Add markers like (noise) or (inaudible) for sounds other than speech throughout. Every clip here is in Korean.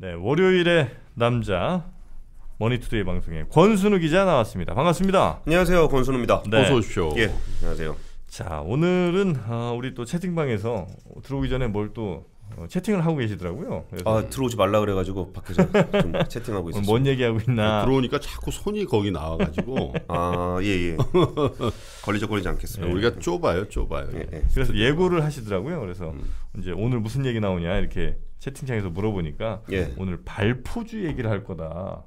네, 월요일의 남자 머니투데이 방송에 권순우 기자 나왔습니다. 반갑습니다. 안녕하세요, 권순우입니다. 네. 어서 오십시오. 예, 안녕하세요. 자, 오늘은 아, 우리 또 채팅방에서 들어오기 전에 뭘또 어, 채팅을 하고 계시더라고요. 그래서... 아 들어오지 말라 그래가지고 밖에서 좀 (laughs) 채팅하고 어, 있었어요. 뭔 얘기하고 있나? 네, 들어오니까 자꾸 손이 거기 나와가지고 (laughs) 아예예 예. 예. (laughs) 걸리적거리지 않겠습니다. 예. 우리가 네. 좁아요, 좁아요. 예, 예. 그래서 예고를 하시더라고요. 그래서 음. 이제 오늘 무슨 얘기 나오냐 이렇게 채팅창에서 물어보니까 예. 오늘 발포주 얘기를 할 거다.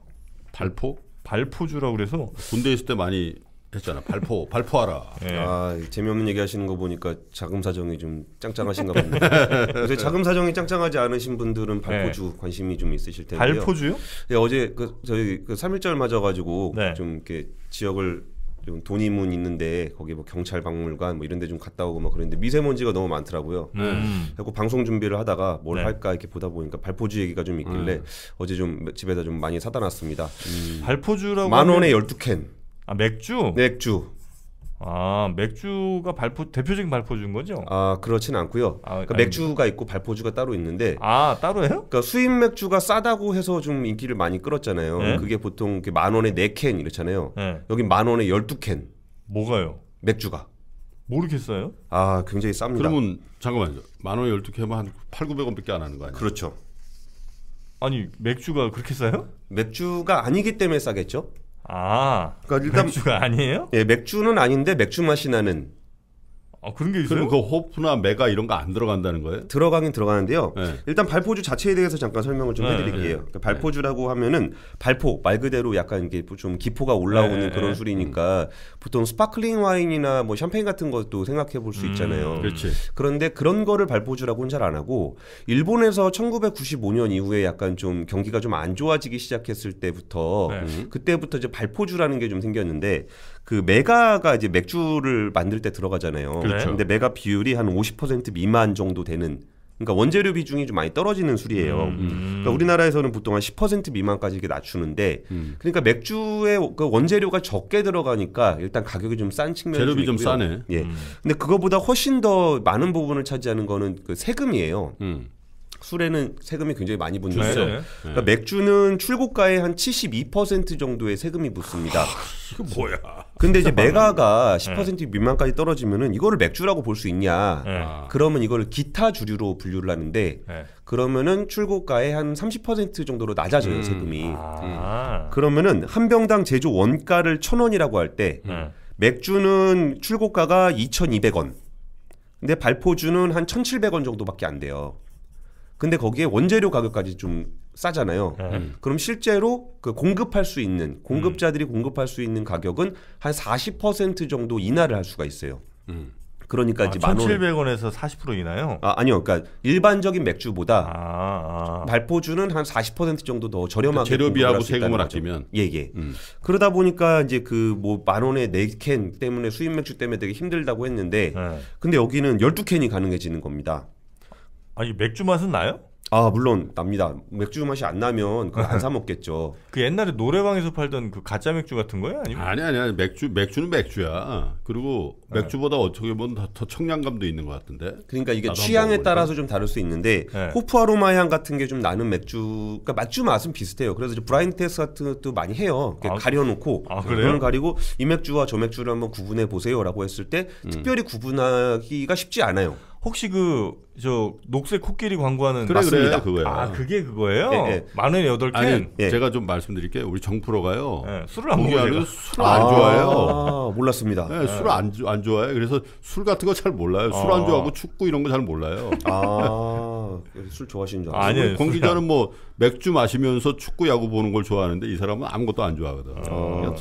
발포? 발포주라 그래서 군대 있을 때 많이 했잖아. 발포, 발포하라. 예. 아 재미없는 얘기하시는 거 보니까 자금 사정이 좀 짱짱하신가 보네. (laughs) 요 자금 사정이 짱짱하지 않으신 분들은 예. 발포주 예. 관심이 좀 있으실 텐데요. 발포주요? 예, 어제 그 저희 그 삼일절 맞아가지고 네. 좀 이렇게 지역을 좀 돈이문 있는데 거기 뭐 경찰 박물관 뭐 이런 데 좀 갔다 오고 막 그랬는데 미세먼지가 너무 많더라고요. 음. 음. 그래고 방송 준비를 하다가 뭘 네. 할까 이렇게 보다 보니까 발포주 얘기가 좀 있길래 음. 어제 좀 집에다 좀 많이 사다 놨습니다. 음. 발포주라고 만 원에 1 2 캔. 아 맥주? 맥주. 아 맥주가 발포 대표적인 발포주인 거죠? 아 그렇진 않고요. 아, 그러니까 맥주가 있고 발포주가 따로 있는데 아 따로요? 그러니까 수입 맥주가 싸다고 해서 좀 인기를 많이 끌었잖아요. 네? 그게 보통 만 원에 네캔 이렇잖아요. 네. 여기 만 원에 열두 캔. 뭐가요? 맥주가. 모르겠어요? 뭐 아 굉장히 쌉니다. 그러면 잠깐만요. 만 원에 열두 캔하한 8, 900원밖에 안 하는 거 아니에요? 그렇죠. 아니 맥주가 그렇게 싸요? 맥주가 아니기 때문에 싸겠죠? 아, 그러니까 일단 맥주가 아니에요? 예, 맥주는 아닌데 맥주 맛이 나는 아 그런 게 있어요? 그럼 그 호프나 메가 이런 거 안 들어간다는 거예요? 들어가긴 들어가는데요. 네. 일단 발포주 자체에 대해서 잠깐 설명을 좀 네, 해드릴게요. 네, 그러니까 발포주라고 하면은 발포 말 그대로 약간 이게 좀 기포가 올라오는 네, 네. 그런 술이니까 보통 스파클링 와인이나 뭐 샴페인 같은 것도 생각해 볼수 음, 있잖아요. 음, 그렇지. 그런데 그런 거를 발포주라고는 잘 안 하고 일본에서 1995년 이후에 약간 좀 경기가 좀 안 좋아지기 시작했을 때부터 음, 그때부터 이제 발포주라는 게 좀 생겼는데 그 메가가 이제 맥주를 만들 때 들어가잖아요. 그렇죠. 근데 메가 비율이 한 50% 미만 정도 되는 그러니까 원재료 비중이 좀 많이 떨어지는 술이에요. 음. 그러니까 우리나라에서는 보통 한 10% 미만까지 이게 낮추는데 음. 그러니까 맥주의 그 원재료가 적게 들어가니까 일단 가격이 좀 싼 측면이 재료비 좀, 좀 싸네. 예. 음. 근데 그거보다 훨씬 더 많은 부분을 차지하는 거는 그 세금이에요. 음. 술에는 세금이 굉장히 많이 붙는데 그러니까 네. 그러니까 맥주는 출고가의 한72% 정도의 세금이 붙습니다. 아, 이거 뭐야? 근데 이제 메가가 10% 미만까지 떨어지면은 이거를 맥주라고 볼 수 있냐? 아. 그러면 이걸 기타 주류로 분류를 하는데 네. 그러면은 출고가의 한30% 정도로 낮아져요 음. 세금이. 음. 아. 음. 그러면은 한 병당 제조 원가를 천 원이라고 할때 음. 맥주는 출고가가 2,200원. 근데 발포주는 한 1,700원 정도밖에 안 돼요. 근데 거기에 원재료 가격까지 좀 싸잖아요. 음. 음. 그럼 실제로 그 공급할 수 있는 공급자들이 음. 공급할 수 있는 가격은 한 40% 정도 인하를 할 수가 있어요. 음. 그러니까 아, 이제 1,700원에서 40% 인하요? 아, 아니요. 그러니까 일반적인 맥주보다 아, 아. 발포주는 한 40% 정도 더 그러니까 저렴하게 그러니까 재료비하고 세금을 아끼면 예, 예. 음. 그러다 보니까 이제 그 뭐 만 원에 네 캔 때문에 수입 맥주 때문에 되게 힘들다고 했는데 네. 근데 여기는 12캔이 가능해지는 겁니다. 아니 맥주 맛은 나요? 아 물론 납니다. 맥주 맛이 안 나면 그걸 안사 (laughs) 먹겠죠. 그 옛날에 노래방에서 팔던 그 가짜 맥주 같은 거예요? 아니면 아니 아니 아니 맥주 맥주는 맥주야. 그리고 네. 맥주보다 어떻게 보면 더, 더 청량감도 있는 것 같은데. 그러니까 이게 취향에 따라서 좀 다를 수 있는데 네. 호프 아로마 향 같은 게 좀 나는 맥주, 그러니까 맥주 맛은 비슷해요. 그래서 이제 브라인 테스트 같은 것도 많이 해요. 아, 가려놓고 아, 그런요그 가리고 이 맥주와 저 맥주를 한번 구분해 보세요라고 했을 때 음. 특별히 구분하기가 쉽지 않아요. 혹시 그 저 녹색 코끼리 광고하는 그래, 맞습니다. 그래, 그거예요. 아 그게 그거예요. 예, 예. 만원 여덟 캔. 아 제가 좀 말씀드릴게요. 우리 정프로가요. 예, 술을 안 먹어요. 술을 아, 안 좋아해요. 몰랐습니다. 네, 술을 안, 안 좋아해. 요 그래서 술 같은 거 잘 몰라요. 술안 아. 좋아하고 축구 이런 거 잘 몰라요. 아술 좋아하시는 줄 알았어요. 아니공 기자는 뭐 맥주 마시면서 축구 야구 보는 걸 좋아하는데 이 사람은 아무것도 안 좋아하거든. 아. 어.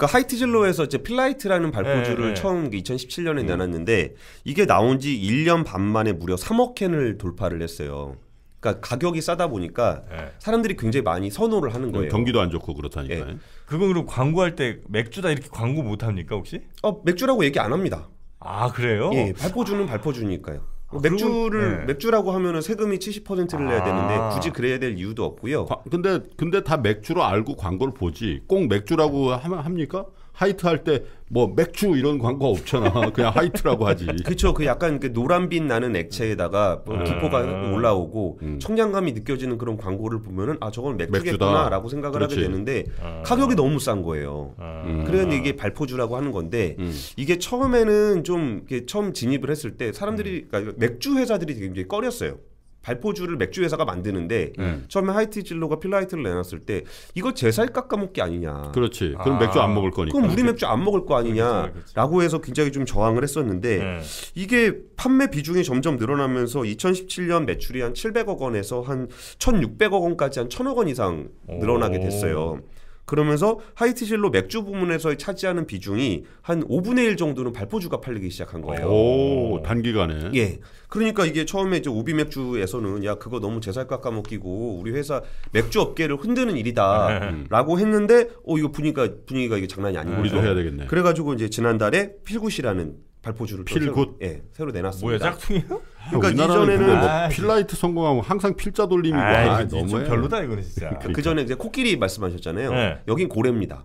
그러니까 하이트진로에서 이제 필라이트라는 발포주를 네, 처음 2017년에 예. 내놨는데 이게 나온 지 1년 반 만에 무려 3억 캔을 돌파를 했어요. 그러니까 가격이 싸다 보니까 사람들이 굉장히 많이 선호를 하는 거예요. 경기도 안 좋고 그렇다니까요. 네. 그건 그럼 광고할 때 맥주다 이렇게 광고 못 합니까 혹시? 어 맥주라고 얘기 안 합니다. 아 그래요? 예 발포주는 발포주니까요. 아, 맥주를 네. 맥주라고 하면은 세금이 70%를 내야 아. 되는데 아. 굳이 그래야 될 이유도 없고요. 과, 근데 근데 다 맥주로 알고 광고를 보지. 꼭 맥주라고 하면 합니까? 하이트 할때 뭐 맥주 이런 광고 없잖아. 그냥 하이트라고 하지. (laughs) 그렇죠. 그 약간 그 노란빛 나는 액체에다가 뭐 음. 기포가 음. 올라오고 음. 청량감이 느껴지는 그런 광고를 보면은 아 저건 맥주겠구나라고 생각을 그렇지. 하게 되는데 아. 가격이 너무 싼 거예요. 아. 그래서 이게 발포주라고 하는 건데 음. 이게 처음에는 좀 처음 진입을 했을 때 사람들이 음. 그러니까 맥주 회사들이 굉장히 꺼렸어요. 발포주를 맥주 회사가 만드는데 음. 처음에 하이티 진로가 필라이트를 내놨을 때 이거 제 살 깎아먹기 아니냐. 그렇지. 그럼 아. 맥주 안 아. 먹을 거니까. 그럼 우리 맥주 안 먹을 거 아니냐라고 해서 굉장히 좀 저항을 했었는데 네. 이게 판매 비중이 점점 늘어나면서 2017년 매출이 한 700억 원에서 한 1,600억 원까지 한 1,000억 원 이상 늘어나게 됐어요. 오. 그러면서 하이티실로 맥주 부문에서 차지하는 비중이 한 5분의 1 정도는 발포주가 팔리기 시작한 거예요. 오, 단기간에. 예. 그러니까 이게 처음에 이제 오비 맥주에서는 야 그거 너무 제살 깎아먹기고 우리 회사 맥주 업계를 흔드는 일이다라고 했는데 어 이거 분위기가 분위기가 이게 장난이 아니고 우리도 해야 되겠네. 그래가지고 이제 지난달에 필굿이라는 발포주를 필굿 예 새로 내놨습니다. 뭐야 짝퉁이요? 그러니까 이전에는 뭐 아, 필라이트 성공하고 항상 필자 돌림이고 아, 아, 너무 별로다 이거는 진짜. 그러니까. 그 전에 이제 코끼리 말씀하셨잖아요. 네. 여긴 고래입니다.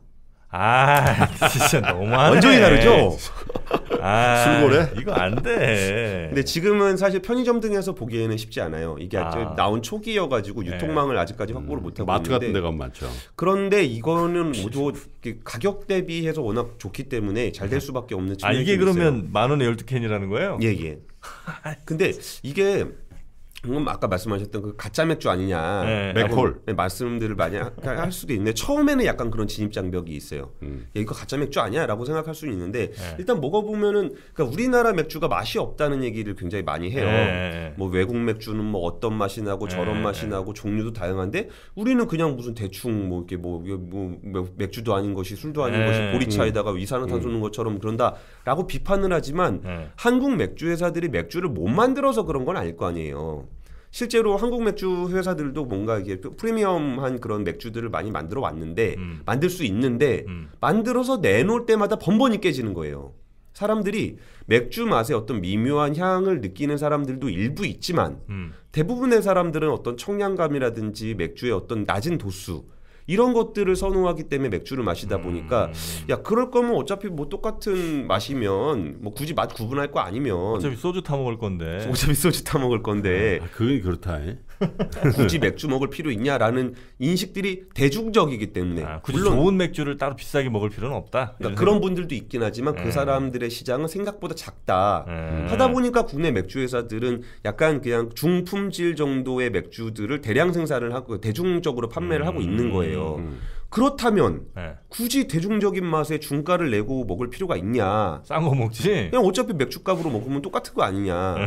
아 (laughs) 진짜 너무하네. 완전히 다르죠. 네. 아, 술고래? 이거 안 돼. 근데 지금은 사실 편의점 등에서 보기에는 쉽지 않아요. 이게 아. 나온 초기여가지고 네. 유통망을 아직까지 음. 확보를 음, 못하고 마트 같은 데가 많죠. 그런데 이거는 모두 (laughs) 가격 대비해서 워낙 좋기 때문에 잘 될 수밖에 없는 측면이 아 이게 그러면 만 원에 열두 캔이라는 거예요? 예 예. 근데 이게 방금 아까 말씀하셨던 그 가짜 맥주 아니냐 네. 맥콜 네, 말씀들을 많이 할 수도 있는데 처음에는 약간 그런 진입 장벽이 있어요. 음. 야, 이거 가짜 맥주 아니야라고 생각할 수는 있는데 네. 일단 먹어보면은 그러니까 우리나라 맥주가 맛이 없다는 얘기를 굉장히 많이 해요. 네. 네, 네. 뭐 외국 맥주는 뭐 어떤 맛이 나고 저런 맛이 나고 종류도 다양한데 우리는 그냥 무슨 대충 뭐 이렇게 뭐, 뭐 맥주도 아닌 것이 술도 아닌 것이 보리차에다가 음. 이산화탄소 음. 넣는 것처럼 그런다라고 비판을 하지만 한국 맥주 회사들이 맥주를 못 만들어서 그런 건 아닐 거 아니에요. 실제로 한국 맥주 회사들도 뭔가 이게 프리미엄한 그런 맥주들을 많이 만들어 왔는데 음. 만들 수 있는데 음. 만들어서 내놓을 때마다 번번이 깨지는 거예요. 사람들이 맥주 맛의 어떤 미묘한 향을 느끼는 사람들도 일부 있지만 음. 대부분의 사람들은 어떤 청량감이라든지 맥주의 어떤 낮은 도수 이런 것들을 선호하기 때문에 맥주를 마시다 보니까 음. 야 그럴 거면 어차피 뭐 똑같은 맛이면 뭐 굳이 맛 구분할 거 아니면 어차피 소주 타 먹을 건데 어차피 소주 타 먹을 건데 아, 그게 그렇다. 에? (laughs) 굳이 맥주 먹을 필요 있냐라는 인식들이 대중적이기 때문에 아, 물론 좋은 맥주를 따로 비싸게 먹을 필요는 없다. 그러니까 예. 그런 분들도 있긴 하지만 음. 그 예. 사람들의 시장은 생각보다 작다. 음. 하다 보니까 국내 맥주 회사들은 약간 그냥 중품질 정도의 맥주들을 대량 생산을 하고 대중적으로 판매를 하고 있는 음. 거예요. 음. 그렇다면 네. 굳이 대중적인 맛에 중가를 내고 먹을 필요가 있냐? 싼 거 먹지. 그냥 어차피 맥주값으로 먹으면 똑같은 거 아니냐라고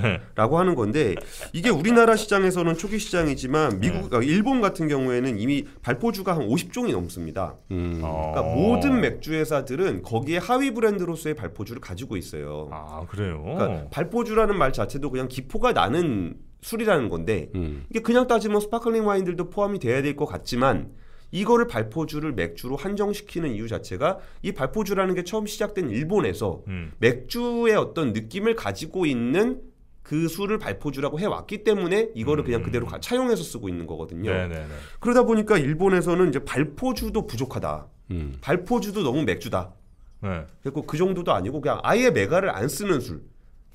네. 하는 건데 이게 우리나라 시장에서는 초기 시장이지만 미국, 네. 아, 일본 같은 경우에는 이미 발포주가 한 50종이 넘습니다. 음. 어. 그러니까 모든 맥주 회사들은 거기에 하위 브랜드로서의 발포주를 가지고 있어요. 아 그래요. 그러니까 발포주라는 말 자체도 그냥 기포가 나는 술이라는 건데 음. 이게 그냥 따지면 스파클링 와인들도 포함이 돼야 될 것 같지만. 이거를 발포주를 맥주로 한정시키는 이유 자체가 이 발포주라는 게 처음 시작된 일본에서 음. 맥주의 어떤 느낌을 가지고 있는 그 술을 발포주라고 해왔기 때문에 이거를 음. 그냥 음, 그대로 음. 가, 차용해서 쓰고 있는 거거든요. 네네네. 네, 네. 그러다 보니까 일본에서는 이제 발포주도 부족하다. 음. 발포주도 너무 맥주다. 네. 그리고 그 정도도 아니고 그냥 아예 메가를 안 쓰는 술.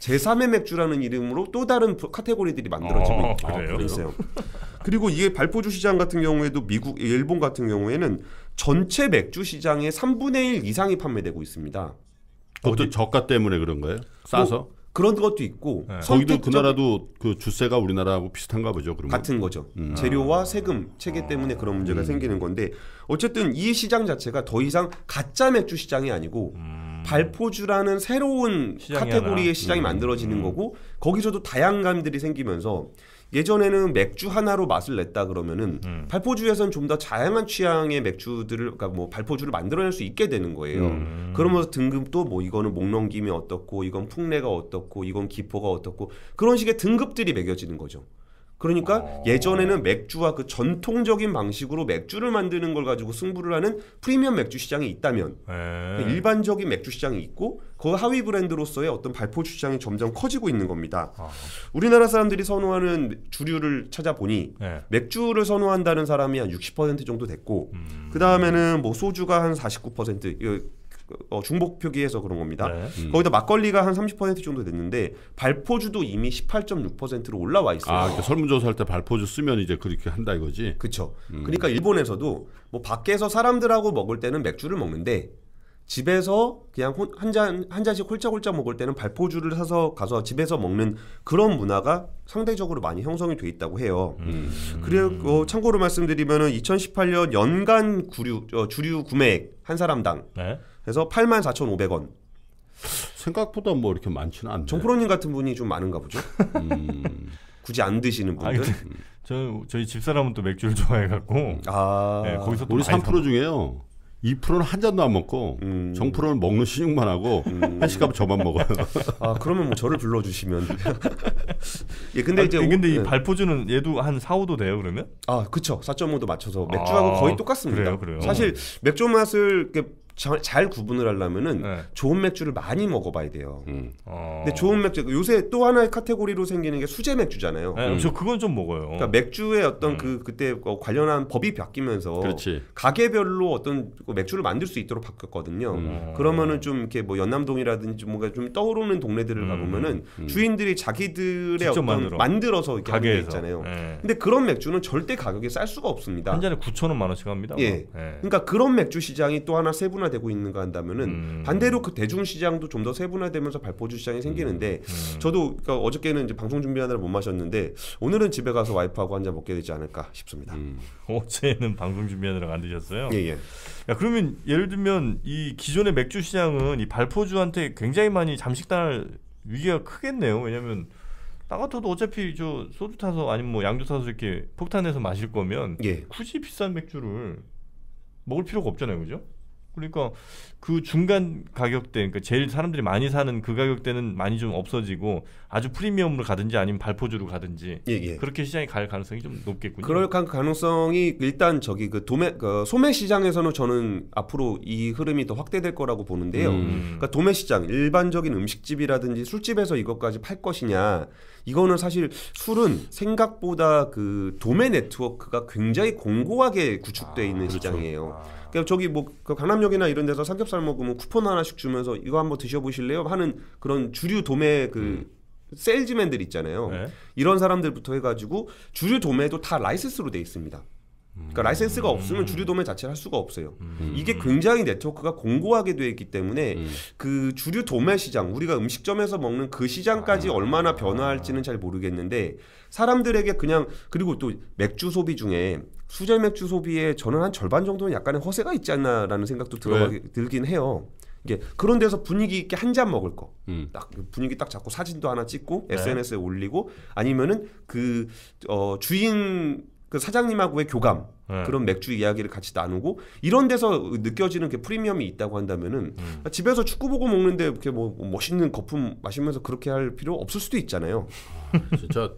제3의 맥주라는 이름으로 또 다른 카테고리들이 만들어지고 아, 어, 있 그래요? 그래요. 그리고 이게 발포주 시장 같은 경우에도 미국, 일본 같은 경우에는 전체 맥주 시장의 3분의 1 이상이 판매되고 있습니다. 그것도 어디... 저가 때문에 그런 거예요? 싸서? 뭐, 그런 것도 있고 네. 거기도 그 나라도 그 주세가 우리나라하고 비슷한가 보죠. 그러면. 같은 거죠. 음. 아. 재료와 세금 체계 아. 때문에 그런 문제가 음. 생기는 건데 어쨌든 이 시장 자체가 더 이상 가짜 맥주 시장이 아니고 음. 발포주라는 새로운 카테고리의 하나. 시장이 음. 만들어지는 음. 거고 거기서도 다양감들이 생기면서 예전에는 맥주 하나로 맛을 냈다 그러면은 음. 발포주에선 좀더 다양한 취향의 맥주들을 그러니까 뭐 발포주를 만들어낼 수 있게 되는 거예요. 음. 그러면서 등급도 뭐 이거는 목넘김이 어떻고 이건 풍래가 어떻고 이건 기포가 어떻고 그런 식의 등급들이 매겨지는 거죠. 그러니까 예전에는 맥주와 그 전통적인 방식으로 맥주를 만드는 걸 가지고 승부를 하는 프리미엄 맥주 시장이 있다면 에이. 네. 그러니까 일반적인 맥주 시장이 있고 그 하위 브랜드로서의 어떤 발포 시장이 점점 커지고 있는 겁니다. 아. 우리나라 사람들이 선호하는 주류를 찾아보니 네. 맥주를 선호한다는 사람이 한 60% 정도 됐고 음. 그 다음에는 뭐 소주가 한49% 어, 중복 표기해서 그런 겁니다. 네. 음. 거기다 막걸리가 한 30% 정도 됐는데 발포주도 이미 18.6%로 올라와 있어요. 아, 그러니까 설문조사할 때 발포주 쓰면 이제 그렇게 한다 이거지. 그렇죠. 음. 그러니까 일본에서도 뭐 밖에서 사람들하고 먹을 때는 맥주를 먹는데 집에서 그냥 한잔한 한 잔씩 홀짝홀짝 먹을 때는 발포주를 사서 가서 집에서 먹는 그런 문화가 상대적으로 많이 형성이 돼 있다고 해요. 음. 그리고 어, 참고로 말씀드리면은 2018년 연간 구류 어, 주류 구매액 한 사람당 네? 그래서 84,500원. 생각보다 뭐 이렇게 많지는 않네. 정프로님 같은 분이 좀 많은가 보죠. 음. 굳이 안 드시는 분들. 아, 저 저희 집사람은 또 맥주를 좋아해 갖고. 아. 네, 거기서 우리 3% 사... 중에요. 2%는 한 잔도 안 먹고 음. 정프로는 먹는 시늉만 하고 음. 한식값 저만 먹어요. (laughs) 아 그러면 뭐 저를 불러주시면. (laughs) 예 근데 아, 이제 근데 오, 이 네. 발포주는 얘도 한 4, 5도 돼요 그러면? 아 그쵸 4.5도 맞춰서 맥주하고 아, 거의 똑같습니다. 그래요, 그래요. 사실 어. 맥주 맛을 이렇게 잘 구분을 하려면은 네. 좋은 맥주를 많이 먹어봐야 돼요. 음. 어... 근데 좋은 맥주 요새 또 하나의 카테고리로 생기는 게 수제 맥주잖아요. 네, 음. 저 그건 좀 먹어요. 그러니까 맥주의 어떤 음. 그 그때 어, 관련한 법이 바뀌면서 그렇지. 가게별로 어떤 그 맥주를 만들 수 있도록 바뀌었거든요. 음. 그러면은 좀 이렇게 뭐 연남동이라든지 뭔가 좀 떠오르는 동네들을 음, 가보면은 음, 주인들이 자기들의 어떤 만들어. 만들어서 이렇게 가게 있잖아요. 네. 근데 그런 맥주는 절대 가격이 쌀 수가 없습니다. 한 잔에 9천 원만 원씩 합니다. 예. 뭐. 네. 그러니까 그런 맥주 시장이 또 하나 세분 화 세분화되고 있는가 한다면은 음. 반대로 그 대중 시장도 좀 더 세분화되면서 발포주 시장이 생기는데 음. 음. 저도 그러니까 어저께는 이제 방송 준비하느라 못 마셨는데 오늘은 집에 가서 와이프하고 한잔 먹게 되지 않을까 싶습니다. 음. (laughs) 어제는 방송 준비하느라 안 드셨어요? 예, 예. 야, 그러면 예를 들면 이 기존의 맥주 시장은 이 발포주한테 굉장히 많이 잠식당할 위기가 크겠네요. 왜냐면 나 같아도 어차피 저 소주 타서 아니면 뭐 양주 타서 이렇게 폭탄에서 마실 거면 예. 굳이 비싼 맥주를 먹을 필요가 없잖아요, 그죠? 그러니까 그 중간 가격대 그러니까 제일 사람들이 많이 사는 그 가격대는 많이 좀 없어지고 아주 프리미엄으로 가든지 아니면 발포주로 가든지 예, 예. 그렇게 시장이 갈 가능성이 좀 높겠군요. 그럴 가능성이 일단 저기 그 도매 그 소매 시장에서는 저는 앞으로 이 흐름이 더 확대될 거라고 보는데요. 음. 그러니까 도매 시장 일반적인 음식집이라든지 술집에서 이것까지 팔 것이냐 이거는 사실 술은 생각보다 그 도매 네트워크가 굉장히 공고하게 구축되어 있는 아, 그렇죠. 시장이에요. 그 저기 뭐 그 강남역이나 이런 데서 삼겹살 삼겹살 먹으면 쿠폰 하나씩 주면서 이거 한번 드셔보실래요? 하는 그런 주류 도매 그 음. 세일즈맨들 있잖아요. 네. 이런 사람들부터 해가지고 주류 도매도 다 라이센스로 돼 있습니다. 그러니까 음. 라이센스가 없으면 주류 도매 자체를 할 수가 없어요. 음. 이게 굉장히 네트워크가 공고하게 되어 있기 때문에 음. 그 주류 도매 시장, 우리가 음식점에서 먹는 그 시장까지 아. 얼마나 변화할지는 잘 모르겠는데 사람들에게 그냥 그리고 또 맥주 소비 중에 수저 맥주 소비에 저는 한 절반 정도는 약간의 허세가 있지 않나라는 생각도 들어가기 네. 들긴 해요. 이게 그런 데서 분위기 있게 한 잔 먹을 거. 음. 딱 분위기 딱 잡고 사진도 하나 찍고 네. SNS에 올리고 아니면은 그 어, 주인 그 사장님하고의 교감 네. 그런 맥주 이야기를 같이 나누고 이런 데서 느껴지는 게 프리미엄이 있다고 한다면은 음. 아, 집에서 축구 보고 먹는데 이렇게 뭐, 뭐 멋있는 거품 마시면서 그렇게 할 필요 없을 수도 있잖아요. 아, 진짜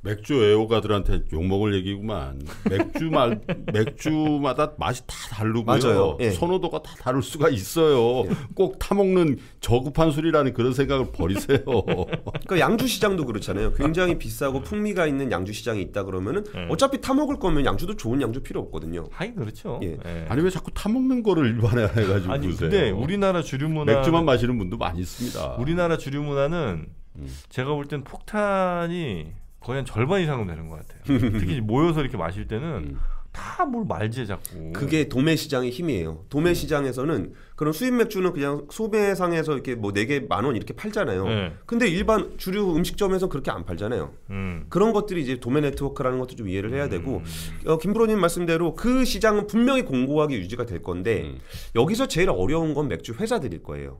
맥주 애호가들한테 욕먹을 얘기구만. 맥주 말 (laughs) 맥주마다 맛이 다 다르고요. 예. 선호도가 다 다를 수가 있어요. 예. 꼭 타먹는 저급한 술이라는 그런 생각을 버리세요. (laughs) 그러니까 양주 시장도 그렇잖아요. 굉장히 비싸고 풍미가 있는 양주 시장이 있다 그러면은 음. 어차피 타먹을 거면 양주도 좋은 양주 필요 없거든요. 하긴 그렇죠. 예. 예. 아니 왜 자꾸 타먹는 거를 일반화 해가지고 아니 그세요 근데 우리나라 주류 문화 맥주만 마시는 분도 많이 있습니다. 우리나라 주류 문화는 음. 제가 볼 땐 폭탄이 거의 한 절반 이상은 되는 것 같아요. (laughs) 특히 모여서 이렇게 마실 때는 음. 다뭘 말지 자꾸. 그게 도매 시장의 힘이에요. 도매 음. 시장에서는 그런 수입 맥주는 그냥 소매상에서 이렇게 뭐 네 개 만 원 이렇게 팔잖아요. 네. 근데 일반 주류 음식점에서 그렇게 안 팔잖아요. 음. 그런 것들이 이제 도매 네트워크라는 것도 좀 이해를 해야 음. 되고 음. 어, 김부로님 말씀대로 그 시장은 분명히 공고하게 유지가 될 건데 음. 여기서 제일 어려운 건 맥주 회사들일 거예요.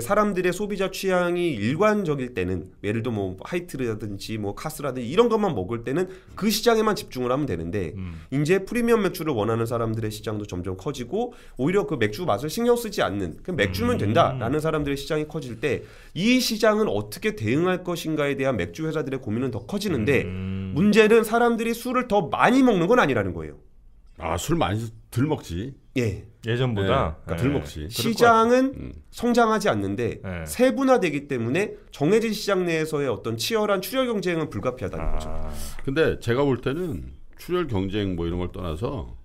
사람들의 소비자 취향이 일관적일 때는 예를 들어 뭐 하이트라든지 뭐 카스라든지 이런 것만 먹을 때는 그 시장에만 집중을 하면 되는데 음. 이제 프리미엄 맥주를 원하는 사람들의 시장도 점점 커지고 오히려 그 맥주 맛을 신경 쓰지 않는 그냥 맥주면 음. 된다라는 사람들의 시장이 커질 때 이 시장은 어떻게 대응할 것인가에 대한 맥주 회사들의 고민은 더 커지는데 음. 문제는 사람들이 술을 더 많이 먹는 건 아니라는 거예요. 아술 많이 들 먹지. 예. 예전보다 네. 그러니까 덜먹시 예. 시장은 음. 성장하지 않는데 네. 세분화되기 때문에 정해진 시장 내에서의 어떤 치열한 출혈 경쟁은 불가피하다는 아. 거죠. 근데 제가 볼 때는 출혈 경쟁 뭐 이런 걸 떠나서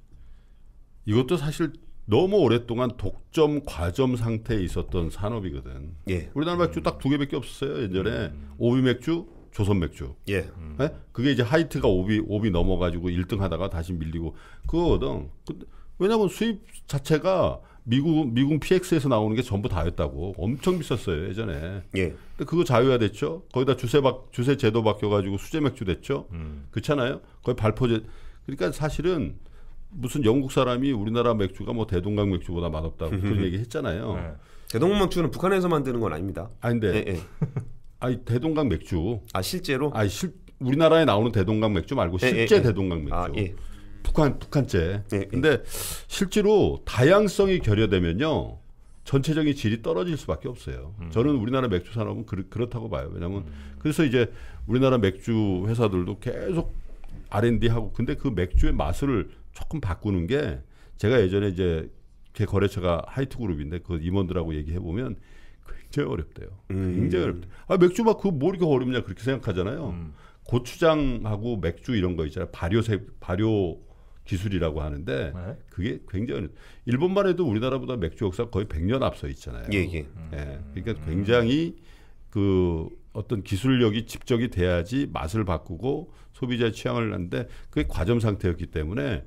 이것도 사실 너무 오랫동안 독점 과점 상태에 있었던 산업이거든. 예. 우리나라 맥주 음. 딱두 개밖에 없었어요 예전에 음. 오비 맥주, 조선 맥주. 예. 음. 네? 그게 이제 하이트가 오비 오비 넘어가지고 1등하다가 다시 밀리고 그거거든. 근데 왜냐하면 수입 자체가 미국 미국 PX에서 나오는 게 전부 다였다고 엄청 비쌌어요 예전에. 예. 근데 그거 자유화 됐죠. 거기다 주세 박 주세 제도 바뀌어가지고 수제 맥주 됐죠. 음. 그렇잖아요. 거의 발포제. 그러니까 사실은 무슨 영국 사람이 우리나라 맥주가 뭐 대동강 맥주보다 맛없다고 그런 음. 얘기 했잖아요. 네. 대동강 맥주는 북한에서 만드는 건 아닙니다. 아닌데. 예, 예. (laughs) 아니 대동강 맥주. 아 실제로? 아실 우리나라에 나오는 대동강 맥주 말고 예, 예, 실제 예. 대동강 아, 맥주. 아, 북한 북한째. 예, 예, 근데 실제로 다양성이 결여되면요. 전체적인 질이 떨어질 수밖에 없어요. 음. 저는 우리나라 맥주 산업은 그렇, 그렇다고 봐요. 왜냐하면 음. 그래서 이제 우리나라 맥주 회사들도 계속 R&D 하고 근데 그 맥주의 맛을 조금 바꾸는 게 제가 예전에 이제 제 거래처가 하이트 그룹인데 그 임원들하고 얘기해 보면 굉장히 어렵대요. 음. 굉장히 어렵대. 아 맥주 막 그거 뭐 이렇게 어렵냐 그렇게 생각하잖아요. 음. 고추장하고 맥주 이런 거 있잖아요. 발효 세 발효 기술이라고 하는데 네. 그게 굉장히 일본만 해도 우리나라보다 맥주 역사 거의 100년 앞서 있잖아요. 예, 예. 음. 예 그러니까 굉장히 그 어떤 기술력이 집적이 돼야지 맛을 바꾸고 소비자의 취향을 하는데 그게 과점 상태였기 때문에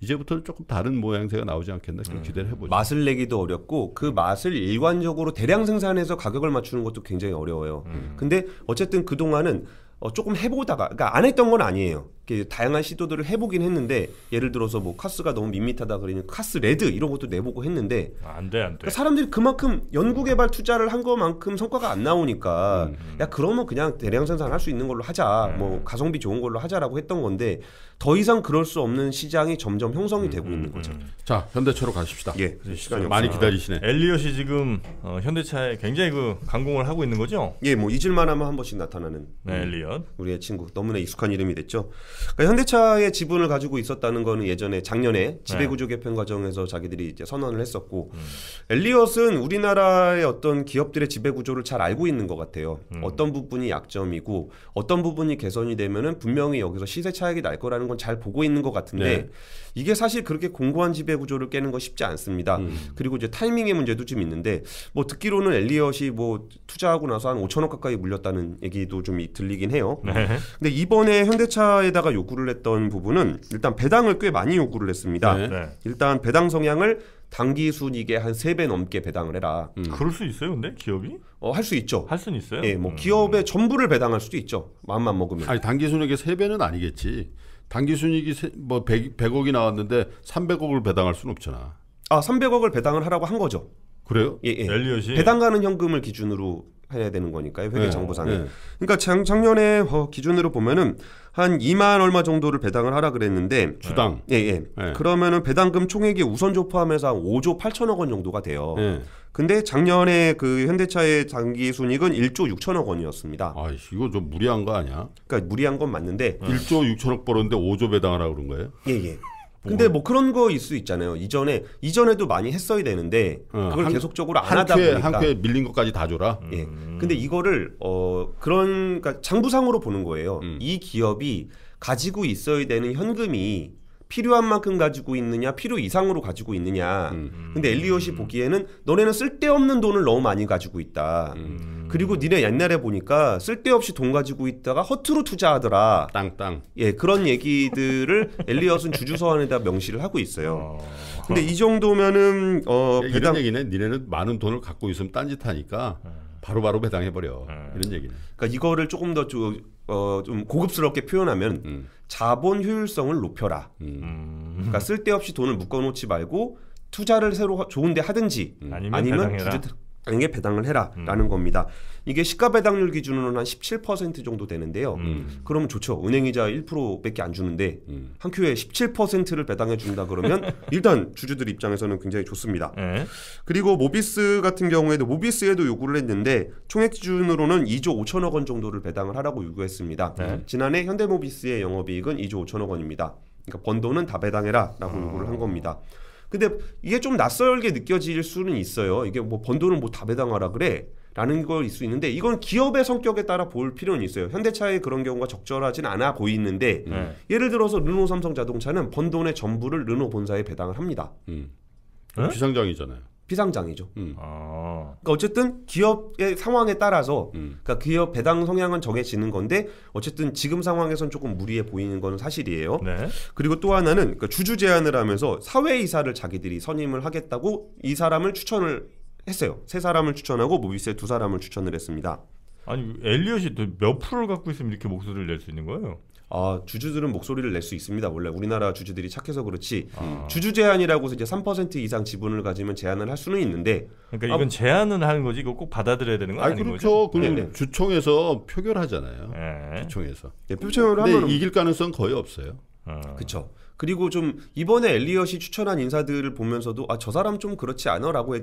이제부터는 조금 다른 모양새가 나오지 않겠나 그 기대를 해보죠. 맛을 내기도 어렵고 그 맛을 일관적으로 대량 생산해서 가격을 맞추는 것도 굉장히 어려워요. 음. 근데 어쨌든 그 동안은 어, 조금 해보다가 그러니까 안 했던 건 아니에요. 그 다양한 시도들을 해보긴 했는데 예를 들어서 뭐 카스가 너무 밋밋하다 그러니 까 카스 레드 이런 것도 내보고 했는데 아, 안돼 안돼 그러니까 사람들이 그만큼 연구개발 투자를 한 것만큼 성과가 안 나오니까 음. 음. 야 그러면 그냥 대량 생산할 수 있는 걸로 하자 음. 뭐 가성비 좋은 걸로 하자라고 했던 건데 더 이상 그럴 수 없는 시장이 점점 형성이 되고 음. 있는 음, 거죠. 음. 자 현대차로 가십시다. 예 시간이 많이 기다리시네. 엘리엇이 지금 어, 현대차에 굉장히 그 강공을 하고 있는 거죠? 예 뭐 잊을만하면 한 번씩 나타나는 네, 엘리엇 우리의 친구 너무나 익숙한 이름이 됐죠. 그러니까 현대차의 지분을 가지고 있었다는 거는 예전에 작년에 네. 지배구조 개편 과정에서 자기들이 이제 선언을 했었고 음. 엘리엇은 우리나라의 어떤 기업들의 지배구조를 잘 알고 있는 것 같아요. 음. 어떤 부분이 약점이고 어떤 부분이 개선이 되면은 분명히 여기서 시세 차익이 날 거라는 건 잘 보고 있는 것 같은데 네. 이게 사실 그렇게 공고한 지배구조를 깨는 건 쉽지 않습니다. 음. 그리고 이제 타이밍의 문제도 좀 있는데 뭐 듣기로는 엘리엇이 뭐 투자하고 나서 한 5천억 가까이 물렸다는 얘기도 좀 들리긴 해요. 네. 근데 이번에 현대차에다가 여야가 요구를 했던 부분은 일단 배당을 꽤 많이 요구를 했습니다. 네. 네. 일단 배당 성향을 단기 순이익의 한세배 넘게 배당을 해라. 음. 아, 그럴 수 있어요, 근데 기업이? 어, 할수 있죠. 할 수는 있어요. 예, 뭐 음. 기업의 전부를 배당할 수도 있죠. 마음만 먹으면. 아니, 단기 순이익의 세 배는 아니겠지. 단기 순이익이 세, 뭐 100, 100억이 나왔는데 300억을 배당할 수는 없잖아. 아, 300억을 배당을 하라고 한 거죠. 그래요? 예, 예. 엘리엇이 배당 가는 현금을 기준으로 해야 되는 거니까요. 회계 네, 정보상에. 네. 그러니까 작, 작년에 어, 기준으로 보면은 한 2만 얼마 정도를 배당을 하라 그랬는데 주당. 예, 예. 네. 그러면은 배당금 총액이 우선조 포함해서 한 5조 8천억 원 정도가 돼요. 네. 근데 작년에 그 현대차의 장기 순익은 1조 6천억 원이었습니다. 아, 이거 좀 무리한 거 아니야? 그러니까 무리한 건 맞는데 1조 6천억 벌었는데 5조 배당하라 그런 거예요? 예, 예. 근데 뭐 그런 거일 수 있잖아요. 이전에 이전에도 많이 했어야 되는데 어, 그걸 한, 계속적으로 안 하다 보니까 한쾌 밀린 것까지 다 줘라. 예. 음. 근데 이거를 어 그런 그니까 장부상으로 보는 거예요. 음. 이 기업이 가지고 있어야 되는 현금이 필요한 만큼 가지고 있느냐 필요 이상으로 가지고 있느냐 음. 근데 엘리엇이 음. 보기에는 너네는 쓸데없는 돈을 너무 많이 가지고 있다 음. 그리고 니네 옛날에 보니까 쓸데없이 돈 가지고 있다가 허투루 투자하더라 땅땅 예 그런 얘기들을 (laughs) 엘리엇은 주주서한에다 명시를 하고 있어요 어. 근데 이 정도면은 어 배당... 이런 얘기네 니네는 많은 돈을 갖고 있으면 딴짓하니까 어. 바로바로 배당해버려 음. 이런 얘기는. 그러니까 이거를 조금 더 좀 어, 좀 고급스럽게 표현하면 음. 자본 효율성을 높여라. 음. 음. 그러니까 쓸데없이 돈을 묶어놓지 말고 투자를 새로 좋은데 하든지 아니면, 아니면 주주 에게 배당을 해라라는 음. 겁니다. 이게 시가 배당률 기준으로는 한 17% 정도 되는데요. 음. 그러면 좋죠. 은행이자 1%밖에 안 주는데 음. 한 큐에 17%를 배당해 준다 그러면 (laughs) 일단 주주들 입장에서는 굉장히 좋습니다. 에? 네. 그리고 모비스 같은 경우에도 모비스에도 요구를 했는데 총액 기준으로는 2조 5천억 원 정도를 배당을 하라고 요구했습니다. 에? 네. 지난해 현대모비스의 영업이익은 2조 5천억 원입니다. 그러니까 번 돈은 다 배당해라라고 어. 요구를 한 겁니다. 근데 이게 좀 낯설게 느껴질 수는 있어요. 이게 뭐번 돈은 뭐다 배당하라 그래. 라는 걸일수 있는데 이건 기업의 성격에 따라 볼 필요는 있어요. 현대차의 그런 경우가 적절하진 않아 보이는데 네. 예를 들어서 르노 삼성 자동차는 번 돈의 전부를 르노 본사에 배당을 합니다. 음. 비상장이잖아요. 비상장이죠. 음. 아. 그러니까 어쨌든 기업의 상황에 따라서 음. 그러니까 기업 배당 성향은 정해지는 건데 어쨌든 지금 상황에선 조금 무리해 보이는 건 사실이에요. 네. 그리고 또 하나는 그러니까 주주 제안을 하면서 사회 이사를 자기들이 선임을 하겠다고 이 사람을 추천을 했어요. 세 사람을 추천하고 모비스의두 사람을 추천을 했습니다. 아니 엘리엇이 몇 프로를 갖고 있으면 이렇게 목소리를 낼 수 있는 거예요? 어, 주주들은 목소리를 낼 수 있습니다. 원래 우리나라 주주들이 착해서 그렇지 아. 주주 제한이라고 해서 이제 3% 이상 지분을 가지면 제한을 할 수는 있는데 그러니까 이건 아, 제한은 하는 거지 이거 꼭 받아들여야 되는 거 아니, 아닌 그렇죠. 거죠? 그렇죠. 네. 주총에서 표결하잖아요. 네. 주총에서. 네, 표결을 하면 이길 가능성 거의 없어요. 아. 그렇죠. 그리고 좀 이번에 엘리엇이 추천한 인사들을 보면서도 아 저 사람 좀 그렇지 않아라고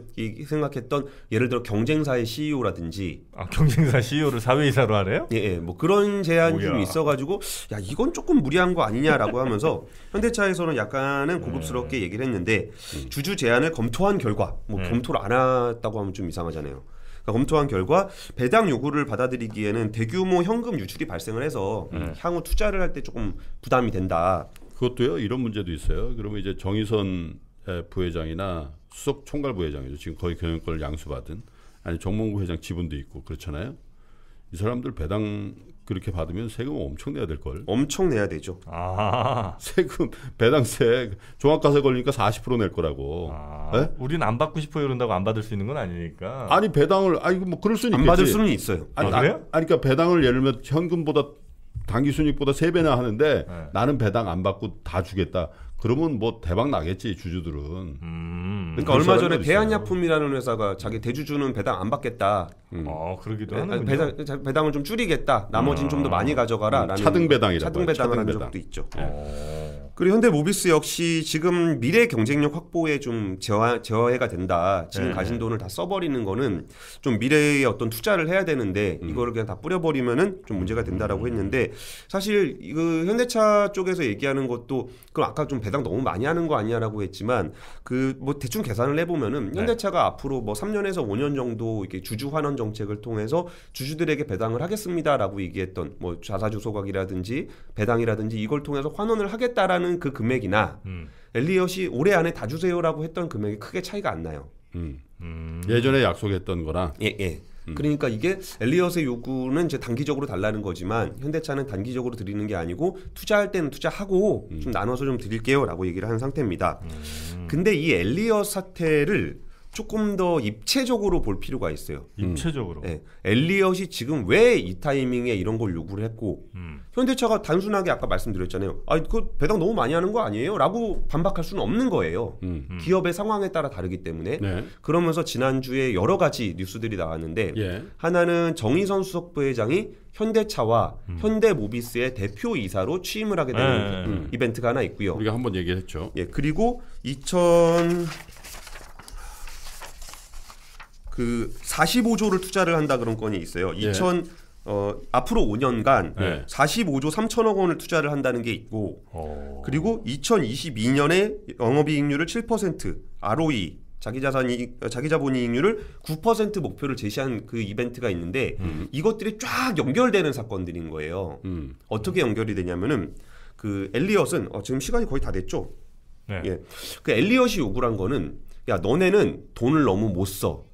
생각했던 예를 들어 경쟁사의 CEO라든지 아 경쟁사 CEO를 사회이사로 하래요? 예, 예, 뭐 그런 제안이 좀 있어가지고 야 이건 조금 무리한 거 아니냐라고 하면서 현대차에서는 약간은 고급스럽게 음. 얘기를 했는데 음. 주주 제안을 검토한 결과 뭐 음. 검토를 안 했다고 하면 좀 이상하잖아요. 그러니까 검토한 결과 배당 요구를 받아들이기에는 대규모 현금 유출이 발생을 해서 음. 향후 투자를 할 때 조금 부담이 된다. 그것도요. 이런 문제도 있어요. 그러면 이제 정의선 부회장이나 수석 총괄 부회장이죠. 지금 거의 경영권을 양수받은 아니 정몽구 회장 지분도 있고 그렇잖아요. 이 사람들 배당 그렇게 받으면 세금 엄청 내야 될 걸. 엄청 내야 되죠. 아. 세금 배당세 종합과세 걸리니까 40%낼 거라고. 아. 네? 예? 우리는 안 받고 싶어 이런다고 안 받을 수 있는 건 아니니까. 아니 배당을 아니 뭐 그럴 수는 있겠지. 받을 수는 있어요. 아니, 아, 아, 그래요? 아니, 그러니까 배당을 예를 들면 현금보다 단기 순익보다 세배나 하는데 네. 나는 배당 안 받고 다 주겠다. 그러면 뭐 대박 나겠지 주주들은. 음. 그러니까 얼마 전에 대한약품이라는 회사가 자기 대주주는 배당 안 받겠다. 음. 아 그러기도 하는 배당 배당을 좀 줄이겠다. 나머지는 음. 좀더 많이 가져가라라 차등 배당이라고 차등 배당을 한 적도 있죠. 네. 그리고 현대모비스 역시 지금 미래 경쟁력 확보에 좀 저하, 저해가 된다. 지금 네. 가진 네. 돈을 다 써버리는 거는 좀 미래에 어떤 투자를 해야 되는데 음. 이거를 그냥 다 뿌려버리면은 좀 문제가 음. 된다라고 했는데 사실 그 현대차 쪽에서 얘기하는 것도 그럼 아까 좀 배당 너무 많이 하는 거 아니야라고 했지만 그 뭐 대충 계산을 해보면은 네. 현대차가 네. 앞으로 뭐 3년에서 5년 정도 이렇게 주주 환원 정책을 통해서 주주들에게 배당을 하겠습니다라고 얘기했던 뭐 자사주 소각이라든지 배당이라든지 이걸 통해서 환원을 하겠다라는 하는 그 금액이나 음. 엘리엇이 올해 안에 다 주세요라고 했던 금액이 크게 차이가 안 나요. 음. 음. 예전에 약속했던 거랑 예, 예. 음. 그러니까 이게 엘리엇의 요구는 이제 단기적으로 달라는 거지만 현대차는 단기적으로 드리는 게 아니고 투자할 때는 투자하고 음. 좀 나눠서 좀 드릴게요라고 얘기를 한 상태입니다. 음. 근데 이 엘리엇 사태를 조금 더 입체적으로 볼 필요가 있어요. 입체적으로. 음. 네. 엘리엇이 지금 왜 이 타이밍에 이런 걸 요구를 했고 음. 현대차가 단순하게 아까 말씀드렸잖아요. 아, 그 배당 너무 많이 하는 거 아니에요?라고 반박할 수는 없는 거예요. 음. 음. 기업의 상황에 따라 다르기 때문에 네. 그러면서 지난주에 여러 가지 뉴스들이 나왔는데 예. 하나는 정의선 수석 부회장이 현대차와 음. 현대모비스의 대표 이사로 취임을 하게 되는 네, 음. 이벤트가 하나 있고요. 우리가 한번 얘기했죠. 예, 그리고 2000그 45조를 투자를 한다 그런 건이 있어요. 2000 예. 어, 앞으로 5년간 네. 예. 45조 3천억 원을 투자를 한다는 게 있고 오. 어. 그리고 2022년에 영업이익률을 7% ROE 자기자산이 자기자본이익률을 9% 목표를 제시한 그 이벤트가 있는데 음. 이것들이 쫙 연결되는 사건들인 거예요. 음. 어떻게 연결이 되냐면은 그 엘리엇은 어, 지금 시간이 거의 다 됐죠. 네. 예, 그 엘리엇이 요구한 거는 야 너네는 돈을 너무 못 써.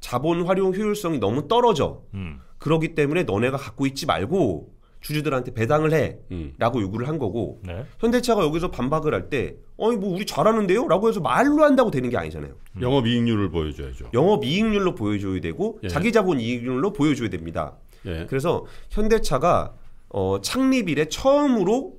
자본 활용 효율성이 너무 떨어져. 음. 그러기 때문에 너네가 갖고 있지 말고 주주들한테 배당을 해라고 음. 요구를 한 거고 네. 현대차가 여기서 반박을 할 때 어이 뭐 우리 잘하는데요라고 해서 말로 한다고 되는 게 아니잖아요. 음. 영업 이익률을 보여줘야죠. 영업 이익률로 보여줘야 되고 예. 자기 자본 이익률로 보여줘야 됩니다. 예. 그래서 현대차가 어, 창립 이래 처음으로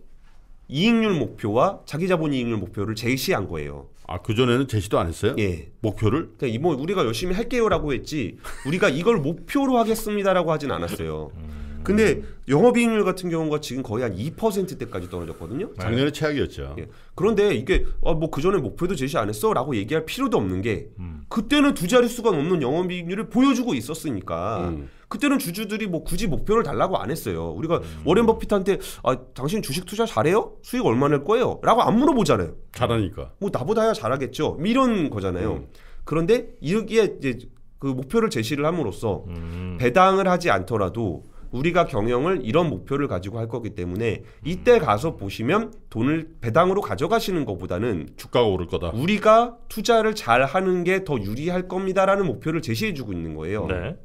이익률 목표와 자기 자본 이익률 목표를 제시한 거예요. 아, 그 전에는 제시도 안 했어요? 예. 목표를? 그러 그러니까 뭐 우리가 열심히 할게요라고 했지 우리가 이걸 목표로 하겠습니다라고 하진 않았어요. 음. 근데 영업이익률 같은 경우가 지금 거의 한 2%대까지 떨어졌거든요. 네. 작년에 최악이었죠. 예. 그런데 이게 아, 뭐그 전에 목표도 제시 안 했어라고 얘기할 필요도 없는 게 음. 그때는 두 자릿수가 넘는 영업이익률을 보여주고 있었으니까 음. 그때는 주주들이 뭐 굳이 목표를 달라고 안 했어요. 우리가 음. 워렌 버핏한테 아, 당신 주식 투자 잘해요? 수익 얼마 낼 거예요? 라고 안 물어보잖아요. 잘하니까. 뭐 나보다야 잘하겠죠. 뭐 이런 거잖아요. 음. 그런데 이게 이제 그 목표를 제시를 함으로써 음. 배당을 하지 않더라도 우리가 경영을 이런 목표를 가지고 할 거기 때문에 이때 음. 가서 보시면 돈을 배당으로 가져가시는 것보다는 주가가 오를 거다. 우리가 투자를 잘 하는 게 더 유리할 겁니다라는 목표를 제시해 주고 있는 거예요. 네.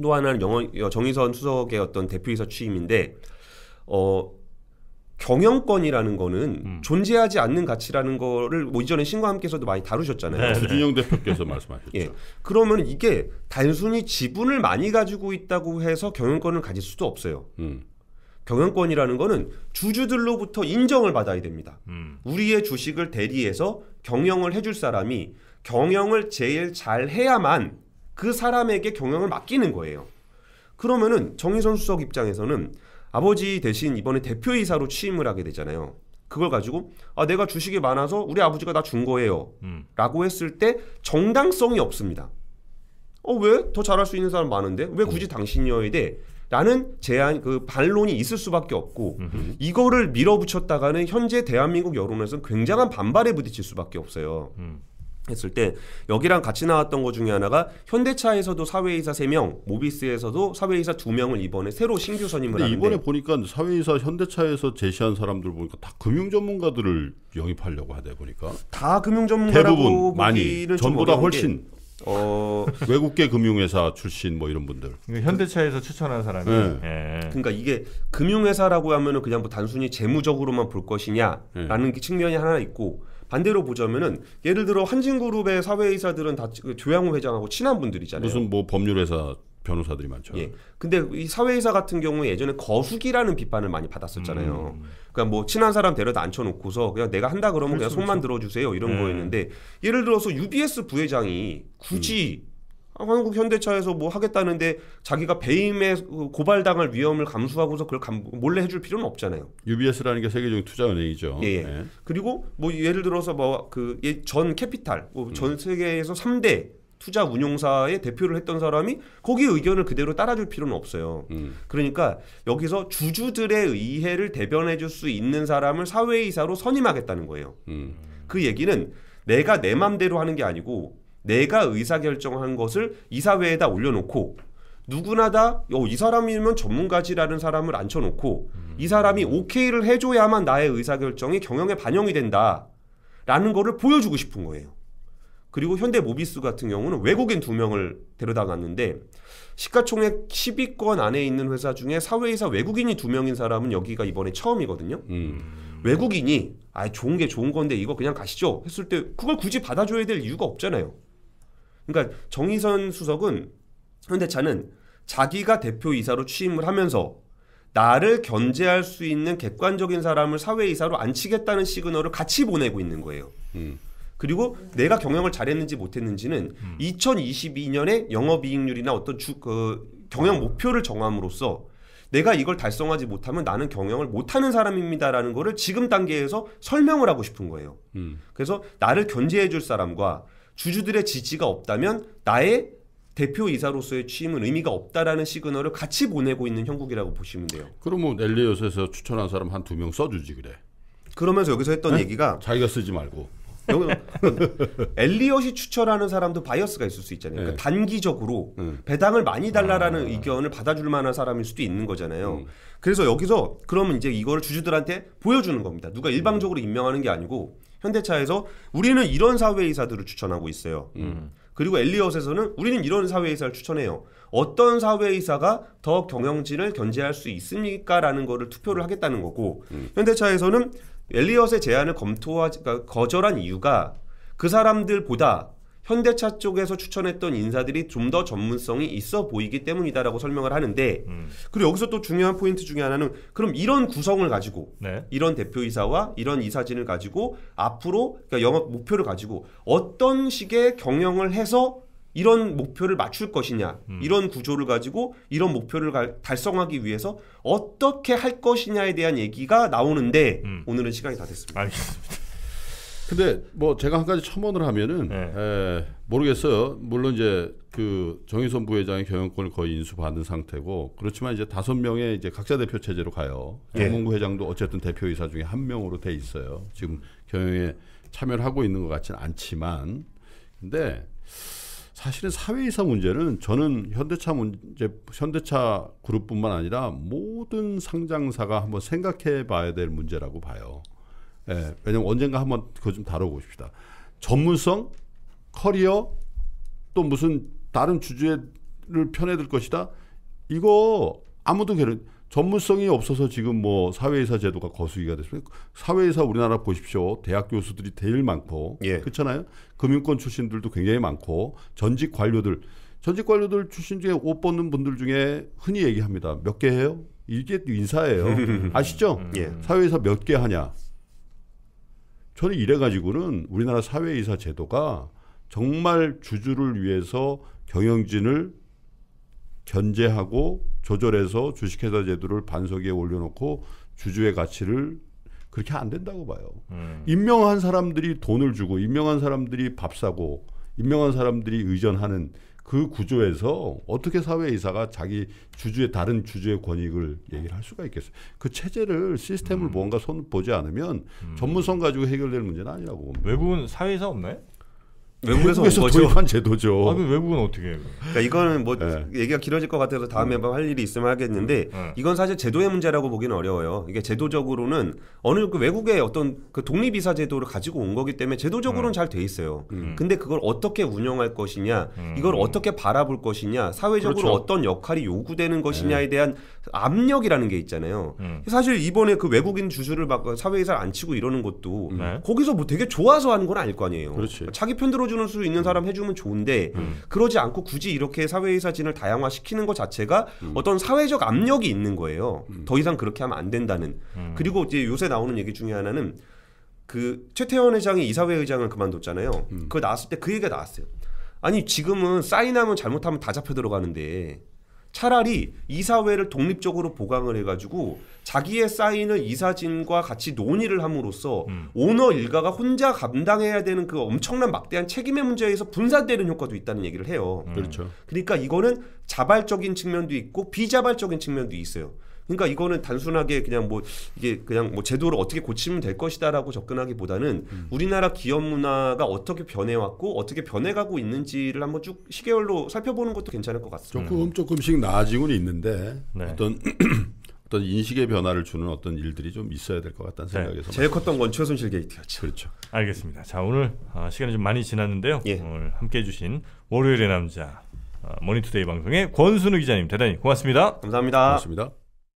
또 하나는 영어, 어, 정의선 수석의 어떤 대표이사 취임인데 어, 경영권이라는 거는 음. 존재하지 않는 가치라는 거를 뭐 이전에 신과 함께서도 많이 다루셨잖아요. 네, 네. 주진영 대표께서 말씀하셨죠. 예. 그러면 이게 단순히 지분을 많이 가지고 있다고 해서 경영권을 가질 수도 없어요. 음. 경영권이라는 거는 주주들로부터 인정을 받아야 됩니다. 음. 우리의 주식을 대리해서 경영을 해줄 사람이 경영을 제일 잘 해야만 그 사람에게 경영을 맡기는 거예요. 그러면은 정희선 수석 입장에서는 아버지 대신 이번에 대표이사로 취임을 하게 되잖아요. 그걸 가지고 아 내가 주식이 많아서 우리 아버지가 나 준 거예요라고 음. 했을 때 정당성이 없습니다. 어 왜 더 잘할 수 있는 사람 많은데 왜 굳이 음. 당신이어야 돼? 라는 제안 그 반론이 있을 수밖에 없고 음흠. 이거를 밀어붙였다가는 현재 대한민국 여론에서는 굉장한 반발에 부딪힐 수밖에 없어요. 음. 했을 때 여기랑 같이 나왔던 것 중에 하나가 현대차에서도 사회이사 3명, 모비스에서도 사회이사 2명을 이번에 새로 신규 선임을 하는데 이번에 보니까 사회이사 현대차에서 제시한 사람들 보니까 다 금융 전문가들을 영입하려고 하다 보니까 다 금융 전문가라고 대부분 많이 전보다 훨씬 어... (laughs) 외국계 금융회사 출신 뭐 이런 분들. 현대차에서 추천한 사람이. 네. 예. 그러니까 이게 금융회사라고 하면은 그냥 뭐 단순히 재무적으로만 볼 것이냐라는 예. 측면이 하나 있고 반대로 보자면은 예를 들어 한진그룹의 사회이사들은 다 그 조양호 회장하고 친한 분들이잖아요. 무슨 뭐 법률회사 변호사들이 많죠. 예. 근데 이 사회이사 같은 경우 예전에 거수기라는 비판을 많이 받았었잖아요. 음. 그러뭐 그러니까 친한 사람 데려다 앉혀놓고서 그냥 내가 한다 그러면 그냥 손만 들어주세요 이런 네. 거였는데 예를 들어서 UBS 부회장이 굳이 음. 아, 한국 현대차에서 뭐 하겠다는데 자기가 배임에 고발당할 위험을 감수하고서 그걸 감, 몰래 해줄 필요는 없잖아요. UBS라는 게 세계적인 투자 은행이죠. 예. 예. 네. 그리고 뭐 예를 들어서 뭐 그전 예, 캐피탈, 뭐전 음. 세계에서 3대 투자 운용사의 대표를 했던 사람이 거기 의견을 그대로 따라줄 필요는 없어요. 음. 그러니까 여기서 주주들의 이해를 대변해 줄 수 있는 사람을 사회이사로 선임하겠다는 거예요. 음. 그 얘기는 내가 내 맘대로 하는 게 아니고 내가 의사결정한 것을 이사회에다 올려놓고 누구나 다, 어, 이 사람이면 전문가지라는 사람을 앉혀놓고 음. 이 사람이 오케이를 해줘야만 나의 의사결정이 경영에 반영이 된다. 라는 거를 보여주고 싶은 거예요. 그리고 현대 모비스 같은 경우는 외국인 두 명을 데려다 갔는데 시가총액 10위권 안에 있는 회사 중에 사회이사 외국인이 두 명인 사람은 여기가 이번에 처음이거든요. 음. 외국인이 아 좋은 게 좋은 건데 이거 그냥 가시죠 했을 때 그걸 굳이 받아줘야 될 이유가 없잖아요. 그러니까 정의선 수석은 현대차는 자기가 대표이사로 취임을 하면서 나를 견제할 수 있는 객관적인 사람을 사회이사로 앉히겠다는 시그널을 같이 보내고 있는 거예요. 음. 그리고 내가 경영을 잘했는지 못했는지는 음. 2022년에 영업이익률이나 어떤 주, 그, 경영 목표를 정함으로써 내가 이걸 달성하지 못하면 나는 경영을 못하는 사람입니다라는 거를 지금 단계에서 설명을 하고 싶은 거예요. 음. 그래서 나를 견제해줄 사람과 주주들의 지지가 없다면 나의 대표이사로서의 취임은 의미가 없다라는 시그널을 같이 보내고 있는 형국이라고 보시면 돼요. 그러면 엘리엇에서 뭐 추천한 사람 한 두 명 써주지 그래. 그러면서 여기서 했던 네? 얘기가 자기가 쓰지 말고 (laughs) 엘리엇이 추천하는 사람도 바이어스가 있을 수 있잖아요. 그러니까 네. 그러니까 단기적으로 음. 배당을 많이 달라라는 아. 의견을 받아줄 만한 사람일 수도 있는 거잖아요. 음. 그래서 여기서 그러면 이제 이거 주주들한테 보여주는 겁니다. 누가 일방적으로 임명하는 게 아니고 현대차에서 우리는 이런 사회이사들을 추천하고 있어요. 음. 음. 그리고 엘리엇에서는 우리는 이런 사회이사를 추천해요. 어떤 사회이사가 더 경영진을 견제할 수 있습니까라는 거를 투표를 하겠다는 거고 음. 현대차에서는 엘리엇의 제안을 검토하 그러니까 거절한 이유가 그 사람들보다 현대차 쪽에서 추천했던 인사들이 좀 더 전문성이 있어 보이기 때문이다라고 설명을 하는데 음. 그리고 여기서 또 중요한 포인트 중에 하나는 그럼 이런 구성을 가지고 네. 이런 대표이사와 이런 이사진을 가지고 앞으로 그러니까 영업 목표를 가지고 어떤 식의 경영을 해서 이런 목표를 맞출 것이냐 음. 이런 구조를 가지고 이런 목표를 가, 달성하기 위해서 어떻게 할 것이냐에 대한 얘기가 나오는데 음. 오늘은 시간이 다 됐습니다. 알겠습니다. 근데 뭐 제가 한 가지 첨언을 하면은 네. 에, 모르겠어요. 물론 이제 그 정의선 부회장의 경영권을 거의 인수받은 상태고 그렇지만 이제 다섯 명의 이제 각자 대표 체제로 가요. 예. 문구 회장도 어쨌든 대표이사 중에 한 명으로 돼 있어요. 지금 경영에 참여를 하고 있는 것 같지는 않지만 근데 사실은 사회이사 문제는 저는 현대차 문제 현대차 그룹뿐만 아니라 모든 상장사가 한번 생각해 봐야 될 문제라고 봐요. 예, 왜냐면 언젠가 한번 그거 좀 다뤄보십시다. 전문성, 커리어, 또 무슨 다른 주제를 편해들 것이다. 이거 아무도 걔는 전문성이 없어서 지금 뭐사회의사 제도가 거수기가 됐습니다. 사회의사 우리나라 보십시오. 대학 교수들이 제일 많고 예. 그렇잖아요. 금융권 출신들도 굉장히 많고 전직 관료들 전직 관료들 출신 중에 옷 벗는 분들 중에 흔히 얘기합니다. 몇 개 해요? 이게 인사예요. (laughs) 아시죠? 예. 사회이사 몇 개 하냐? 저는 이래가지고는 우리나라 사회이사 제도가 정말 주주를 위해서 경영진을 견제하고 조절해서 주식회사 제도를 반석 위에 올려놓고 주주의 가치를 그렇게 안 된다고 봐요. 음. 임명한 사람들이 돈을 주고 임명한 사람들이 밥 사고 임명한 사람들이 의전하는 그 구조에서 어떻게 사회이사가 자기 주주의 다른 주주의 권익을 얘기를 할 수가 있겠어요. 그 체제를 시스템을 음. 뭔가 손 보지 않으면 음. 전문성 가지고 해결될 문제는 아니라고 봅니다. 외국은 사회이사 없나요? 외국에서, 외국에서 도입한 제도죠. 아, 외국은 어떻게 해요? 그러니까 이거는 뭐 네. 얘기가 길어질 것 같아서 다음에 음. 할 일이 있으면 하겠는데 음. 네. 이건 사실 제도의 문제라고 보기는 어려워요. 이게 제도적으로는 어느 그 외국의 어떤 그 독립 이사 제도를 가지고 온 거기 때문에 제도적으로는 음. 잘돼 있어요. 음. 음. 근데 그걸 어떻게 운영할 것이냐, 음. 이걸 어떻게 바라볼 것이냐, 사회적으로 그렇죠. 어떤 역할이 요구되는 것이냐에 네. 대한 압력이라는 게 있잖아요. 사실 이번에 그 외국인 주주를 막 사회 이사를 안 치고 이러는 것도 네. 거기서 뭐 되게 좋아서 하는 건 아닐 거 아니에요. 그렇지. 그러니까 자기 편들어 해주는 수 있는 사람 해주면 좋은데 음. 그러지 않고 굳이 이렇게 사회이사진을 다양화시키는 것 자체가 음. 어떤 사회적 압력이 있는 거예요. 음. 더 이상 그렇게 하면 안 된다는. 음. 그리고 이제 요새 나오는 얘기 중에 하나는 그 최태원 회장이 이사회 의장을 그만뒀잖아요. 음. 그거 나왔을 때 그 얘기가 나왔어요. 아니 지금은 사인하면 잘못하면 다 잡혀 들어가는데 차라리 이사회를 독립적으로 보강을 해가지고 자기의 사인을 이사진과 같이 논의를 함으로써 음. 오너 일가가 혼자 감당해야 되는 그 엄청난 막대한 책임의 문제에서 분산되는 효과도 있다는 얘기를 해요. 음. 그렇죠. 그러니까 이거는 자발적인 측면도 있고 비자발적인 측면도 있어요. 그러니까 이거는 단순하게 그냥 뭐 이게 그냥 뭐 제도를 어떻게 고치면 될 것이다라고 접근하기보다는 음. 우리나라 기업 문화가 어떻게 변해왔고 어떻게 변해가고 있는지를 한번 쭉 시계열로 살펴보는 것도 괜찮을 것 같습니다. 조금 조금씩 나아지고는 있는데 네. 어떤 (clears throat) 어떤 인식의 변화를 주는 어떤 일들이 좀 있어야 될 것 같다는 네. 생각에서 제일 컸던 건 최순실 게이트였죠. 그렇죠. 알겠습니다. 자 오늘 어, 시간이 좀 많이 지났는데요. 예. 오늘 함께해 주신 월요일의 남자 어, 머니투데이 방송의 권순우 기자님 대단히 고맙습니다. 감사합니다. 고맙습니다.